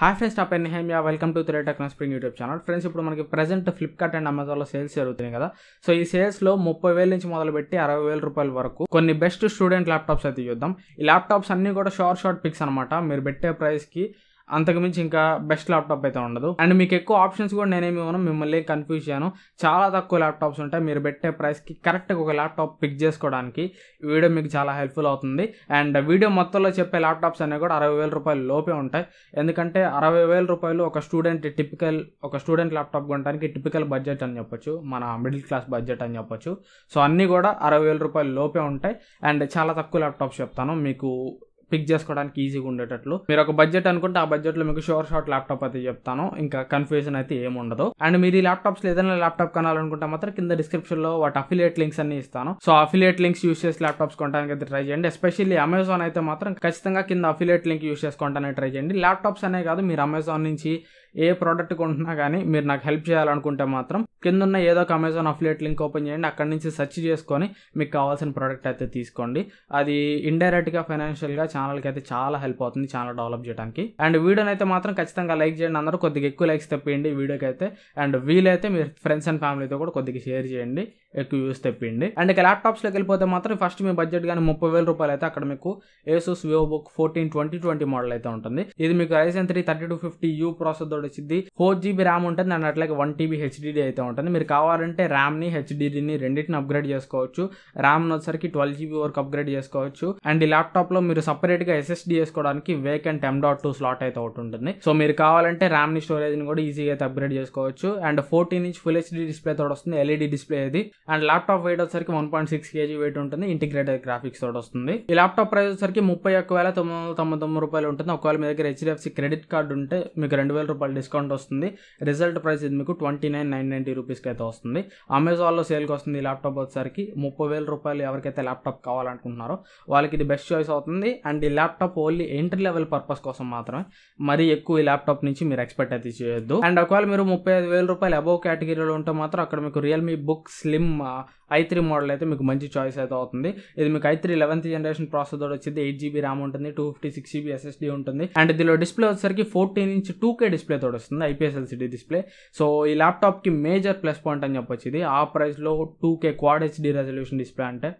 hi friends నా పేరు Nehemiah welcome to three tech spring YouTube channel friends ఇప్పుడు మనకి ప్రెజెంట్ ఫ్లిప్కార్ట్ అండ్ అమెజాన్లో సేల్స్ జరుగుతున్నాయి కదా సో ఈ సేల్స్లో ముప్పై వేల నుంచి మొదలుపెట్టి అరవై వేల రూపాయల వరకు కొన్ని బెస్ట్ స్టూడెంట్ ల్యాప్టాప్స్ అయితే చూద్దాం ఈ ల్యాప్టాప్స్ అన్నీ కూడా షార్ట్ షార్ట్ పిక్స్ అనమాట మీరు పెట్టే ప్రైస్కి అంతకుమించి ఇంకా బెస్ట్ ల్యాప్టాప్ అయితే ఉండదు అండ్ మీకు ఎక్కువ ఆప్షన్స్ కూడా నేనేమి ఇవ్వను మిమ్మల్ని కన్ఫ్యూజ్ చేయను చాలా తక్కువ ల్యాప్టాప్స్ ఉంటాయి మీరు పెట్టే ప్రైస్కి కరెక్ట్గా ఒక ల్యాప్టాప్ పిక్ చేసుకోవడానికి వీడియో మీకు చాలా హెల్ప్ఫుల్ అవుతుంది అండ్ వీడియో మొత్తంలో చెప్పే ల్యాప్టాప్స్ అనేవి కూడా అరవై వేల రూపాయలు లోపే ఉంటాయి ఎందుకంటే అరవై వేల రూపాయలు ఒక స్టూడెంట్ టిపికల్ ఒక స్టూడెంట్ ల్యాప్టాప్ కొనడానికి టిపికల్ బడ్జెట్ అని చెప్పొచ్చు మన మిడిల్ క్లాస్ బడ్జెట్ అని చెప్పొచ్చు సో అన్నీ కూడా అరవై వేల రూపాయలు లోపే ఉంటాయి అండ్ చాలా తక్కువ ల్యాప్టాప్స్ చెప్తాను మీకు పిక్ చేసుకోవడానికి ఈజీగా ఉండేటట్లు మీరు ఒక బడ్జెట్ అనుకుంటే ఆ బడ్జెట్లో మీకు షోర్ షార్ట్ ల్యాప్టాప్ అయితే చెప్తాను ఇంకా కన్ఫ్యూజన్ అయితే ఏముండదు అండ్ మీరు ఈ ల్యాప్టాప్స్ ఏదైనా ల్యాప్టాప్ కొనాలనుకుంటే మాత్రం కింద డిస్క్రిప్షన్ లో వాటి అఫిలియేట్ లింక్స్ అన్ని ఇస్తాను సో అఫిలియేట్ లింక్స్ యూస్ చేసి ల్యాప్టాప్స్ కొనడానికి అయితే ట్రై చేయండి ఎస్పెషల్లీ అమెజాన్ అయితే మాత్రం ఖచ్చితంగా కింద అఫిలియేట్ లింక్ యూస్ చేసుకోవడానికి ట్రై చేయండి ల్యాప్టాప్స్ అనే కాదు మీరు అమెజాన్ నుంచి ఏ ప్రోడక్ట్ కొంటున్నా కానీ మీరు నాకు హెల్ప్ చేయాలనుకుంటే మాత్రం కింద ఉన్న ఏదో ఒక అమెజాన్ అఫ్లేట్ లింక్ ఓపెన్ చేయండి అక్కడి నుంచి సెర్చ్ చేసుకొని మీకు కావాల్సిన ప్రోడక్ట్ అయితే తీసుకోండి అది ఇండైరెక్ట్గా ఫైనాన్షియల్గా ఛానల్కి అయితే చాలా హెల్ప్ అవుతుంది ఛానల్ డెవలప్ చేయడానికి అండ్ వీడియోని అయితే మాత్రం ఖచ్చితంగా లైక్ చేయండి అందరూ కొద్దిగా ఎక్కువ లైక్స్ తెప్పియండి వీడియోకి అయితే అండ్ వీలైతే మీరు ఫ్రెండ్స్ అండ్ ఫ్యామిలీతో కూడా కొద్దిగా షేర్ చేయండి ఎక్కువ యూస్ తెప్పిండి అండ్ ఇక ల్యాప్టాప్స్లోకి వెళ్ళిపోతే మాత్రం ఫస్ట్ మీ బడ్జెట్ కానీ ముప్పై వేల రూపాయలు అయితే అక్కడ మీకు ASUS Vivo Book fourteen twenty twenty model అయితే ఉంటుంది ఇది మీకు ఐసెన్ three thirty two fifty U process తోడు వచ్చింది ఫోర్ జీబీ ర్యామ్ ఉంటుంది అండ్ అట్లాగే వన్ టీబీ హెచ్డిడి అయితే ఉంటుంది మీరు కావాలంటే ర్యామ్ని హెచ్డిడిని రెండింటిని అప్గ్రేడ్ చేసుకోవచ్చు ర్యామ్ వచ్చేసరికి ట్వెల్వ్ జీబీ వరకు అప్గ్రేడ్ చేసుకోవచ్చు అండ్ ఈ ల్యాప్టాప్లో మీరు సపరేట్గా ఎస్ఎస్డి చేసుకోవడానికి vacant M dot two slot అయితే ఒకటి ఉంటుంది సో మీరు కావాలంటే ర్యామ్ని స్టోరేజ్ని కూడా ఈజీగా అయితే అప్గ్రేడ్ చేసుకోవచ్చు and fourteen inch full HD display తోడు వస్తుంది ఎల్ఈడి డిస్ప్లే అది అండ్ ల్యాప్టాప్ వెయిట్ వచ్చేసరికి one point six KG weight ఉంటుంది ఇంటిగ్రేటెడ్ గ్రాఫిక్స్ తోటి వస్తుంది ఈ ల్యాప్టాప్ ప్రైస్ వచ్చేసరికి ముప్పై ఒక్క వేల తొమ్మిది వందల తొంభై తొమ్మిది రూపాయలు ఉంటుంది ఒకవేళ మీ దగ్గర హెచ్డిఎఫ్సి క్రెడిట్ కార్డు ఉంటే మీకు రెండు వేల రూపాయలు డిస్కౌంట్ వస్తుంది రిజల్ట్ ప్రైస్ ఇది మీకు ట్వంటీ నైన్ నైన్ నైంటీ రూపీస్కి అయితే వస్తుంది అమెజాన్లో సేల్కి వస్తుంది ఈ ల్యాప్టాప్ వచ్చేసరికి ముప్పై వేల రూపాయలు ఎవరికైతే ల్యాప్టాప్ కావాలనుకుంటున్నారో వాళ్ళకి ఇది బెస్ట్ చాయిస్ అవుతుంది అండ్ ఈ laptop only entry level purpose కోసం మాత్రమే మరీ ఎక్కువ ఈ ల్యాప్టాప్ నుంచి మీరు ఎక్స్పెక్ట్ అయితే చేయొద్దు అండ్ ఒకవేళ మీరు ముప్పై ఐదు వేల రూపాయలు అబౌవ్ కేటగిరీలో ఉంటే మాత్రం అక్కడ మీకు Realme Book Slim i three model అయితే మీకు మంచి చాయిస్ అయితే అవుతుంది ఇది మీకు i three eleventh generation processor వచ్చింది ఎయిట్ జీబీ ర్యామ్ ఉంటుంది two fifty six GB SSD ఉంటుంది అండ్ దీనిలో డిస్ప్లే వచ్చేసరికి fourteen inch two K display తోడు వస్తుంది ఐపీఎస్ డిస్ప్లే సో ఈ ల్యాప్టాప్కి మేజర్ ప్లస్ పాయింట్ అని చెప్పొచ్చు ఇది ఆ ప్రైస్లో two K quad HD resolution display అంటే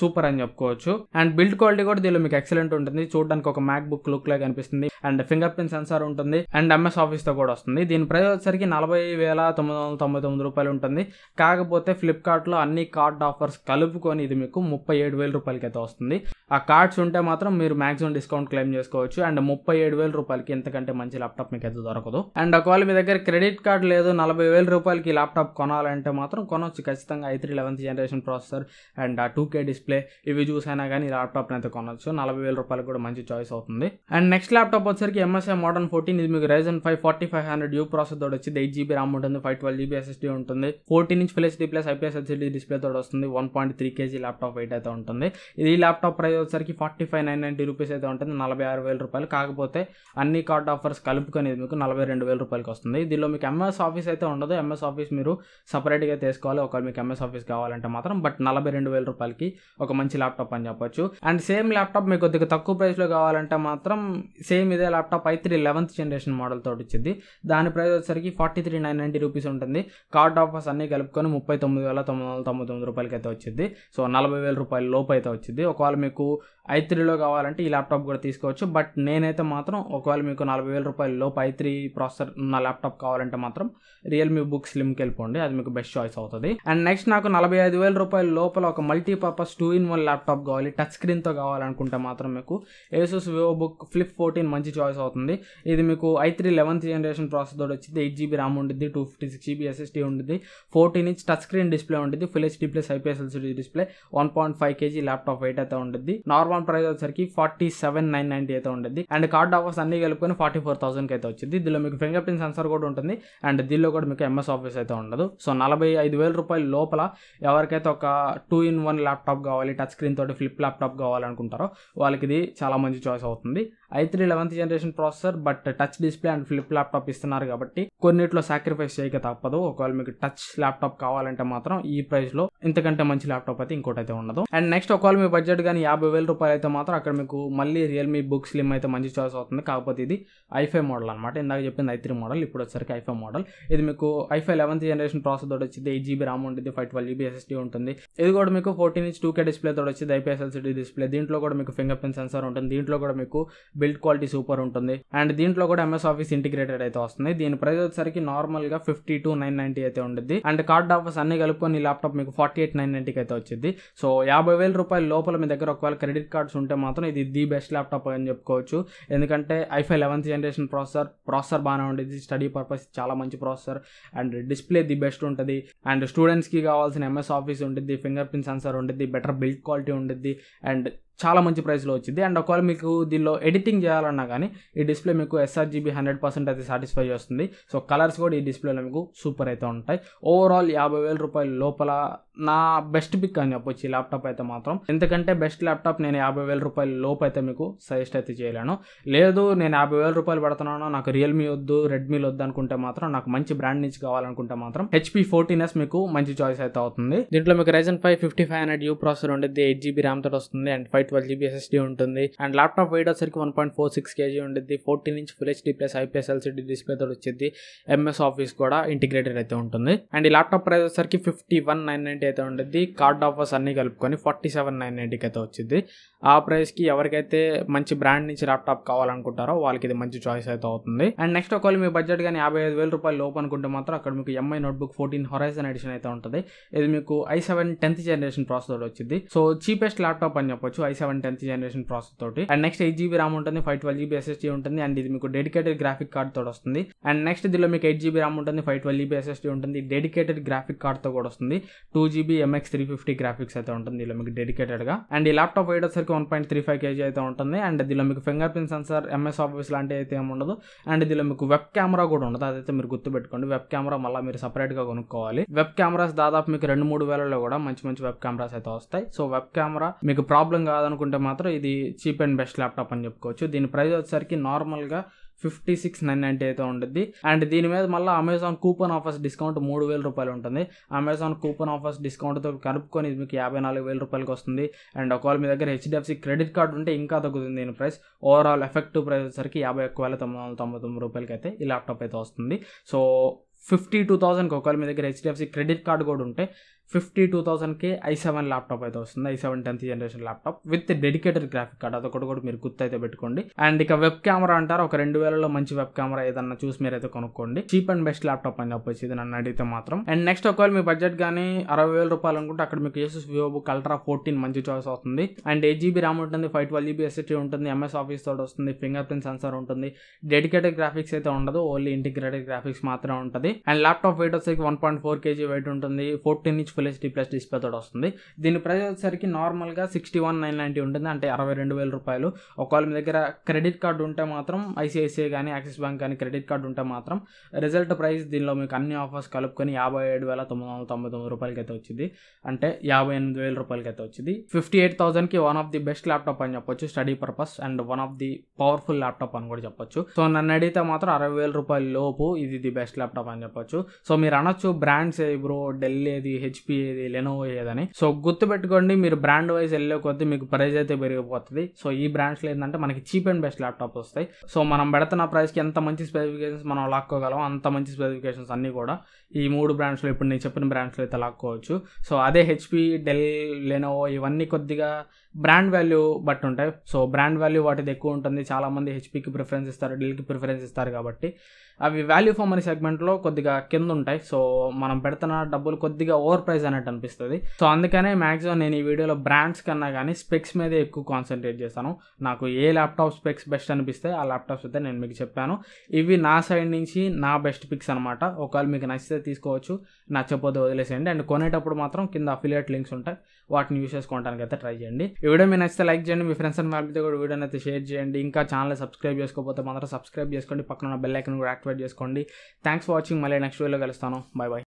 సూపర్ అని చెప్పుకోవచ్చు అండ్ బిల్డ్ క్వాలిటీ కూడా దీనిలో మీకు ఎక్సలెంట్ ఉంటుంది చూడడానికి ఒక మ్యాక్ బుక్ లుక్ లా కనిపిస్తుంది అండ్ ఫింగర్ ప్రింట్ సెన్సార్ ఉంటుంది అండ్ ఎంఎస్ ఆఫీస్ తో కూడా వస్తుంది దీని ప్రైస్ వచ్చేసరికి నలభై వేల తొమ్మిది వందల తొంభై తొమ్మిది రూపాయలు ఉంటుంది కాకపోతే ఫ్లిప్కార్ట్లో అన్ని కార్డ్ ఆఫర్స్ కలుపుకొని ఇది మీకు ముప్పై ఏడు వేల రూపాయలకి అయితే వస్తుంది ఆ కార్డ్స్ ఉంటే మాత్రం మీరు మాక్సిమం డిస్కౌంట్ క్లెయిమ్ చేసుకోవచ్చు అండ్ ముప్పై ఏడు వేల రూపాయలకి ఇంతకంటే మంచి ల్యాప్టాప్ మీకు అయితే దొరకదు అండ్ ఒకవేళ మీ దగ్గర క్రెడిట్ కార్డ్ లేదు నలభై వేల రూపాయలకి ల్యాప్టాప్ కొనాలంటే మాత్రం కొనవచ్చు ఖచ్చితంగా i three eleventh generation processor and ఆ టూ కే డిస్ప్లే ఇవి చూసైనా కానీ ల్యాప్టాప్ని అయితే కొనొచ్చు నలభై వేల రూపాయలు కూడా మంచి చాయిస్ అవుతుంది అండ్ నెక్స్ట్ ల్యాప్టాప్ వచ్చేసరికి ఎంఎస్ఐ మోడర్న్ ఫోర్టీన్ ఇది మీకు Ryzen five forty five hundred U process తోటి వచ్చింది ఎయిట్ జీబీ ర్యామ్ ఉంటుంది ఫైవ్ ట్వెల్వ్ జీబీ ఎస్ఎస్డీ ఉంటుంది ఫోర్టీన్ ఇంచ్ ఫుల్ డిప్లస్ ప్లస్ ఐపీఎస్ హెచ్డీ డిస్ప్లే తోడు వస్తుంది one point three KG laptop weight అయితే ఉంటుంది ఇది ల్యాప్టాప్ ప్రైస్ వచ్చేసరికి forty five nine ninety rupees అయితే ఉంటుంది నలభై ఆరు వేల రూపాయలు కాకపోతే అన్ని కార్డ్ ఆఫర్స్ కలుపుకొని మీకు నలభై రెండు వేల రూపాయలకి వస్తుంది దీనిలో మీకు ఎంఎస్ ఆఫీస్ అయితే ఉండదు ఎంఎస్ ఆఫీస్ మీరు సపరేట్గా తీసుకోవాలి ఒకవేళ మీకు ఎంఎస్ ఆఫీస్ కావాలంటే మాత్రం బట్ నలభై రెండు వేల రూపాయలకి ఒక మంచి ల్యాప్టాప్ అని చెప్పొచ్చు అండ్ సేమ్ ల్యాప్టాప్ మీకు కొద్దిగా తక్కువ ప్రైస్లో కావాలంటే మాత్రం సేమ్ ఇదే laptop i three eleventh generation model తోటి వచ్చింది దాని ప్రైస్ వచ్చేసరికి forty three nine ninety rupees ఉంటుంది కార్డ్ ఆఫర్స్ అన్నీ కలుపుకొని ముప్పై తొమ్మిది వేల తొమ్మిది వందల తొంభై తొమ్మిది రూపాయలకి అయితే వచ్చింది సో నలభై వేల రూపాయల లోపు అయితే వచ్చింది ఒకవేళ మీకు ఐ త్రీలో కావాలంటే ఈ ల్యాప్టాప్ కూడా తీసుకోవచ్చు బట్ నేనైతే మాత్రం ఒకవేళ మీకు నలభై వేల రూపాయల లోపు ఐ త్రీ ప్రాసెసర్ ఉన్న ల్యాప్టాప్ కావాలంటే మాత్రం రియల్మీ బుక్ స్లిమ్కి వెళ్ళిపోండి అది మీకు బెస్ట్ చాయిస్ అవుతుంది అండ్ నెక్స్ట్ నాకు నలభై ఐదు వేల రూపాయల లోపల ఒక multipurpose two in one laptop కావాలి టచ్ స్క్రీన్తో కావాలనుకుంటే మాత్రం మీకు ASUS Vivo Book Flip fourteen మంచి చాయిస్ అవుతుంది ఇది మీకు i three eleventh generation processor వచ్చింది ఎయిట్ జీబీ ర్యామ్ ఉంటుంది two fifty six GB SSD ఉంటుంది fourteen inch touch screen display ఉంటుంది full HD plus IPS LCD display one point five KG laptop weight అయితే ఉంటుంది normal price వచ్చేసరికి forty seven nine ninety అయితే ఉంటుంది and card offers అన్ని కలుపుకొని forty four థౌసండ్కి అయితే వచ్చింది దీనిలో మీకు ఫింగర్ ప్రింట్ సెన్సర్ కూడా ఉంటుంది అండ్ దీనిలో కూడా మీకు ఎంఎస్ ఆఫీస్ అయితే ఉండదు సో నలభై ఐదు వేల రూపాయల లోపల ఎవరికైతే ఒక టూ ఇన్ వన్ ల్యాప్టాప్ కావాలి టచ్ స్క్రీన్ తోటి ఫ్లిప్ ల్యాప్టాప్ కావాలనుకుంటారో వాళ్ళకి ఇది చాలా మంచి చాయిస్ అవుతుంది i three eleventh generation processor but touch display and flip laptop ఇస్తున్నారు కాబట్టి కొన్నిట్లో సాక్రిఫైస్ చేయక తప్పదు ఒకవేళ మీకు టచ్ ల్యాప్టాప్ కావాలంటే మాత్రం ఈ ప్రైస్ లో ఇంతకంటే మంచి ల్యాప్టాప్ అయితే ఇంకోటి అయితే ఉండదు అండ్ నెక్స్ట్ ఒకవేళ మీ బడ్జెట్ కానీ యాభై వేల రూపాయలు అయితే మాత్రం అక్కడ మీకు మళ్ళీ రియల్మీ బుక్ స్లిమ్ అయితే మంచి చాయిస్ అవుతుంది కాకపోతే ఇది ఐఫై మోడల్ అనమాట ఇందాక చెప్పింది ఐ త్రీ మోడల్ ఇప్పుడు వచ్చేసరికి ఐఫై మోడల్ ఇది మీకు ఐఫై లెవెన్త్ జనరేషన్ ప్రాసెసర్ తోటి వచ్చింది ఎయిట్ జీబీ ర్యామ్ ఉంటుంది ఫైవ్ ట్వెల్వ్ జీబీ ఎస్ఎస్డీ ఉంటుంది ఇది కూడా మీకు fourteen inch two K display తోటి వచ్చింది ఐపీఎస్ డిస్ప్లే దీంట్లో కూడా మీకు ఫింగర్ ప్రింట్ సెన్సార్ ఉంటుంది దీంట్లో కూడా మీకు బిల్డ్ క్వాలిటీ సూపర్ ఉంటుంది అండ్ దీంట్లో కూడా ఎంఎస్ ఆఫీస్ ఇంటిగ్రేటెడ్ అయితే వస్తుంది దీని ప్రైస్ వచ్చేసరికి నార్మల్ గా ఫిఫ్టీ టూ నైన్ నైన్టీ అయితే ఉండేది అండ్ కార్డ్ ఆఫర్స్ అన్ని కలుపుకొని ల్యాప్టాప్ మీకు ఫార్టీ ఎయిట్ నైన్ నైన్టీకి అయితే వచ్చింది సో యాభై వేల రూపాయల లోపల మీ దగ్గర ఒకవేళ క్రెడిట్ కార్డ్స్ ఉంటే మాత్రం ఇది ది బెస్ట్ ల్యాప్టాప్ అని చెప్పుకోవచ్చు ఎందుకంటే i five eleventh generation processor processor బాగానే ఉండేది స్టడీ పర్పస్ చాలా మంచి processor and display the best ఉంటుంది అండ్ స్టూడెంట్స్కి కావాల్సిన ఎంఎస్ ఆఫీస్ ఉంటుంది ఫింగర్ ప్రింట్ సెన్సర్ ఉంటుంది బెటర్ బిల్డ్ క్వాలిటీ ఉంటుంది అండ్ చాలా మంచి ప్రైస్లో వచ్చింది అండ్ ఒకవేళ మీకు దీనిలో ఎడిటింగ్ చేయాలన్నా కానీ ఈ డిస్ప్లే మీకు ఎస్ఆర్జీబీ హండ్రెడ్ పర్సెంట్ అయితే సాటిస్ఫై చేస్తుంది సో కలర్స్ కూడా ఈ డిస్ప్లేలో మీకు సూపర్ అయితే ఉంటాయి ఓవరాల్ యాభై వేల రూపాయల లోపల నా బెస్ట్ పిక్ అని చెప్పొచ్చు ఈ ల్యాప్టాప్ అయితే మాత్రం ఎందుకంటే బెస్ట్ ల్యాప్టాప్ నేను యాభై వేల రూపాయల లోపు అయితే మీకు సజెస్ట్ అయితే చేయలేను లేదు నేను యాభై వేల రూపాయలు పెడుతున్నాను నాకు రియల్మీ వద్దు రెడ్మీ వద్దు అనుకుంటే మాత్రం నాకు మంచి బ్రాండ్ నుంచి కావాలనుకుంటే మాత్రం హెచ్పీ ఫోర్టీన్ ఎస్ మీకు మంచి చాయిస్ అయితే అవుతుంది దీంట్లో మీకు Ryzen five fifty five hundred U processor ఉండేది ఎయిట్ జీబీ ర్యామ్ తోటి వస్తుంది and five twelve GB SSD ఉంటుంది అండ్ ల్యాప్టాప్ వెయిట్ వచ్చేసరికి one point four six KG ఉండేది fourteen inch full HD plus IPS LCD display తోటి వచ్చేది MS office కూడా integrated అయితే ఉంటుంది అండ్ ఈ ల్యాప్టాప్ ప్రైస్ వచ్చేసరికి ఫిఫ్టీ వన్ నైన్ నైన్టీ అయితే ఉండేది కార్డ్ ఆఫర్స్ అన్ని కలుపుకొని ఫార్టీ సెవెన్ నైన్ నైంటీకి అయితే వచ్చింది ఆ ప్రైస్కి ఎవరికైతే మంచి బ్రాండ్ నుంచి ల్యాప్టాప్ కావాలనుకుంటారో వాళ్ళకి ఇది మంచి చాయిస్ అయితే అవుతుంది అండ్ నెక్స్ట్ ఒకవేళ మీ బడ్జెట్ కానీ యాభై ఐదు వేల రూపాయలు లోపు అనుకుంటే మాత్రం అక్కడ మీకు Mi Notebook fourteen Horizon Edition అయితే ఉంటుంది ఇది మీకు i seven tenth generation processor వచ్చింది సో చీపెస్ట్ ల్యాప్టాప్ అని చెప్పొచ్చు i seven tenth generation processor తోటి and next eight GB RAM ఉంటుంది ఫైవ్ ట్వెల్వ్ జీబీ ఎస్ఎస్టీ ఉంటుంది అండ్ ఇది మీకు డెడికేటెడ్ గ్రాఫిక్ కార్డ్ తోటి వస్తుంది అండ్ నెక్స్ట్ దీనిలో మీకు ఎయిట్ జీబీ ర్యామ్ ఉంటుంది ఫైవ్ ట్వెల్వ్ జీబీ ఎస్ఎస్టీ ఉంటుంది డెడికేటెడ్ గ్రాఫిక్ కార్డ్తో కూడా వస్తుంది two GB MX three fifty graphics అయితే ఉంటుంది దీనిలో మీకు డెడికేటెడ్గా అండ్ ఈ ల్యాప్టాప్ వేయడం వచ్చేసరికి one point three five KG అయితే ఉంటుంది అండ్ దీనిలో మీకు finger print sensor MS Office లాంటివి అయితే ఏమి ఉండదు అండ్ దీనిలో మీకు వెబ్ కెమెరా కూడా ఉండదు అదైతే మీరు గుర్తుపెట్టుకోండి వెబ్ కెమెరా మళ్ళీ మీరు సపరేట్గా కొనుక్కోవాలి వెబ్ కెమెరాస్ దాదాపు మీకు రెండు మూడు వేలలో కూడా మంచి మంచి వెబ్ కెమెరాస్ అయితే వస్తాయి సో వెబ్ కెమెరా మీకు ప్రాబ్లం కాదనుకుంటే మాత్రం ఇది చీప్ అండ్ బెస్ట్ ల్యాప్టాప్ అని చెప్పుకోవచ్చు దీని ప్రైస్ వచ్చేసరికి నార్మల్గా ఫిఫ్టీ సిక్స్ నైన్ నైంటీ అయితే ఉంటుంది అండ్ దీని మీద మళ్ళీ అమెజాన్ కూపన్ ఆఫర్స్ డిస్కౌంట్ మూడు వేల రూపాయలు ఉంటుంది అమెజాన్ కూపన్ ఆఫర్స్ డిస్కౌంట్తో కలుపుకొని మీకు యాభై నాలుగు వేల రూపాయలకి వస్తుంది అండ్ ఒకవేళ మీ దగ్గర హెచ్డిఎఫ్సి క్రెడిట్ కార్డు ఉంటే ఇంకా తగ్గుతుంది దీని ప్రైస్ ఓవరాల్ ఎఫెక్టివ్ ప్రైస్ వచ్చేసరికి యాభై ఒక్క వేల తొమ్మిది వందల తొంభై తొమ్మిది రూపాయలకి అయితే ఈ ల్యాప్టాప్ అయితే వస్తుంది సో ఫిఫ్టీ టూ థౌసండ్కి ఒకవేళ మీ దగ్గర హెచ్డిఎఫ్సి క్రెడిట్ కార్డు కూడా ఉంటే ఫిఫ్టీ టూ థౌసండ్కి ఐ సెవెన్ ల్యాప్టాప్ అయితే వస్తుంది i seven tenth generation laptop with dedicated graphic card అదొకటి కూడా మీరు గుర్తు అయితే పెట్టుకోండి అండ్ ఇక వెబ్ కెమెరా అంటారు ఒక రెండు వేలలో మంచి వెబ్ కెమెరా ఏదన్నా చూసి మీరు అయితే కొనుక్కోండి చీప్ అండ్ బెస్ట్ ల్యాప్టాప్ అని చెప్పొచ్చు ఇది నన్ను అడిగితే మాత్రం అండ్ నెక్స్ట్ ఒకవేళ మీ బడ్జెట్ కానీ అరవై వేల రూపాయలు అనుకుంటే అక్కడ మీకు ASUS Vivo Book Ultra fourteen మంచి చాయిస్ అవుతుంది అండ్ ఎయిట్ జీబీ ర్యామ్ ఉంటుంది ఫైవ్ ట్వెల్వ్ జీబీ ఎస్ఎస్టీ ఉంటుంది ఎంఎస్ ఆఫీస్ తోడు వస్తుంది ఫింగర్ ప్రింట్ సెన్సర్ ఉంటుంది డెడికేటెడ్ గ్రాఫిక్స్ అయితే ఉండదు ఓన్లీ ఇంటిగ్రేటెడ్ గ్రాఫిక్స్ మాత్రమే ఉంటుంది అండ్ ల్యాప్టాప్ వెయిట్ వచ్చేసి one point four KG weight ఉంటుంది fourteen inch plus T plus display తోటి వస్తుంది దీని ప్రైస్ వచ్చేసరికి నార్మల్గా సిక్స్టీ వన్ నైన్ నైంటీ ఉంటుంది అంటే అరవై రెండు వేల రూపాయలు ఒకవేళ మీ దగ్గర క్రెడిట్ కార్డు ఉంటే మాత్రం ఐసిఐసిఐ కానీ యాక్సిస్ బ్యాంక్ కానీ క్రెడిట్ కార్డు ఉంటే మాత్రం రిజల్ట్ ప్రైస్ దీనిలో మీకు అన్ని ఆఫర్స్ కలుపుకొని యాభై ఏడు వేల తొమ్మిది వందల తొంభై తొమ్మిది రూపాయలకి అయితే వచ్చింది అంటే యాభై ఎనిమిది వేల రూపాయలకి అయితే వచ్చింది ఫిఫ్టీ ఎయిట్ థౌసండ్కి one of the best laptop అని చెప్పొచ్చు study purpose and one of the powerful laptop అని కూడా చెప్పొచ్చు సో నన్ను అడిగితే మాత్రం అరవై వేల రూపాయల లోపు ఇది ది బెస్ట్ ల్యాప్టాప్ అని చెప్పొచ్చు సో మీరు అనొచ్చు బ్రాండ్స్ ఏ బ్రో డెల్ ఏది హెచ్పి హెచ్పి ఏది లెనోవో ఏదని సో గుర్తు పెట్టుకోండి మీరు బ్రాండ్ వైజ్ వెళ్ళే కొద్దీ మీకు ప్రైస్ అయితే పెరిగిపోతుంది సో ఈ బ్రాండ్స్లో ఏంటంటే మనకి చీప్ అండ్ బెస్ట్ ల్యాప్టాప్ వస్తాయి సో మనం పెడుతున్న ప్రైస్కి ఎంత మంచి స్పెసిఫికేషన్స్ మనం లాక్కోగలం అంత మంచి స్పెసిఫికేషన్స్ అన్నీ కూడా ఈ మూడు లో ఇప్పుడు నేను చెప్పిన లో అయితే లాక్కోవచ్చు సో అదే హెచ్పి డెల్ లెనోవో ఇవన్నీ కొద్దిగా బ్రాండ్ వాల్యూ బట్టి ఉంటాయి సో బ్రాండ్ వాల్యూ వాటిది ఎక్కువ ఉంటుంది చాలామంది హెచ్పీకి ప్రిఫరెన్స్ ఇస్తారు డీల్కి ప్రిఫరెన్స్ ఇస్తారు కాబట్టి అవి వాల్యూ ఫామ్ అనే సెగ్మెంట్లో కొద్దిగా కింద ఉంటాయి సో మనం పెడుతున్న డబ్బులు కొద్దిగా ఓవర్ ప్రైస్ అన్నట్టు అనిపిస్తుంది సో అందుకనే మ్యాక్సిమం నేను ఈ వీడియోలో బ్రాండ్స్ కన్నా కానీ స్పెక్స్ మీదే ఎక్కువ కాన్సన్ట్రేట్ చేస్తాను నాకు ఏ ల్యాప్టాప్ స్పెక్స్ బెస్ట్ అనిపిస్తే ఆ ల్యాప్టాప్స్ అయితే నేను మీకు చెప్పాను ఇవి నా సైడ్ నుంచి నా బెస్ట్ పిక్స్ అనమాట ఒకవేళ మీకు నచ్చితే తీసుకోవచ్చు నచ్చకపోతే వదిలేసేయండి అండ్ కొనేటప్పుడు మాత్రం కింద అఫిలియేట్ లింక్స్ ఉంటాయి వాటిని యూస్ చేసుకోవడానికి అయితే ట్రై చేయండి వీడియో మీరు నచ్చితే లైక్ చేయండి మీ ఫ్రెండ్స్ అండ్ ఫ్యామిలీతో కూడా వీడియోని షేర్ చేయండి ఇంకా ఛానల్ సబ్స్క్రైబ్ చేసుకోకపోతే మాత్రం సబ్స్క్రైబ్ చేసుకోండి పక్కన ఉన్న బెల్ ఐకన్ కూడా యాక్టివేట్ చేసుకోండి థ్యాంక్స్ ఫర్ వాచింగ్ మళ్ళీ నెక్స్ట్ వీడియోలో కలుస్తాను బాయ్ బాయ్